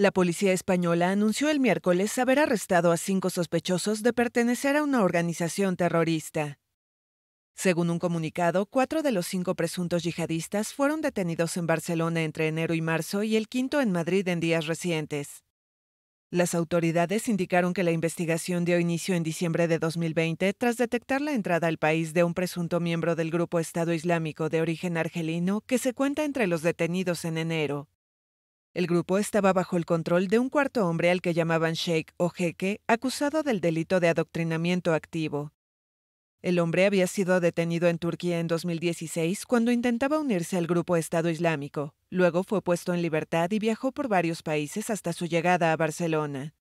La policía española anunció el miércoles haber arrestado a cinco sospechosos de pertenecer a una organización terrorista. Según un comunicado, cuatro de los cinco presuntos yihadistas fueron detenidos en Barcelona entre enero y marzo y el quinto en Madrid en días recientes. Las autoridades indicaron que la investigación dio inicio en diciembre de 2020 tras detectar la entrada al país de un presunto miembro del grupo Estado Islámico de origen argelino que se cuenta entre los detenidos en enero. El grupo estaba bajo el control de un cuarto hombre al que llamaban Sheikh o Jeque, acusado del delito de adoctrinamiento activo. El hombre había sido detenido en Turquía en 2016 cuando intentaba unirse al grupo Estado Islámico. Luego fue puesto en libertad y viajó por varios países hasta su llegada a Barcelona.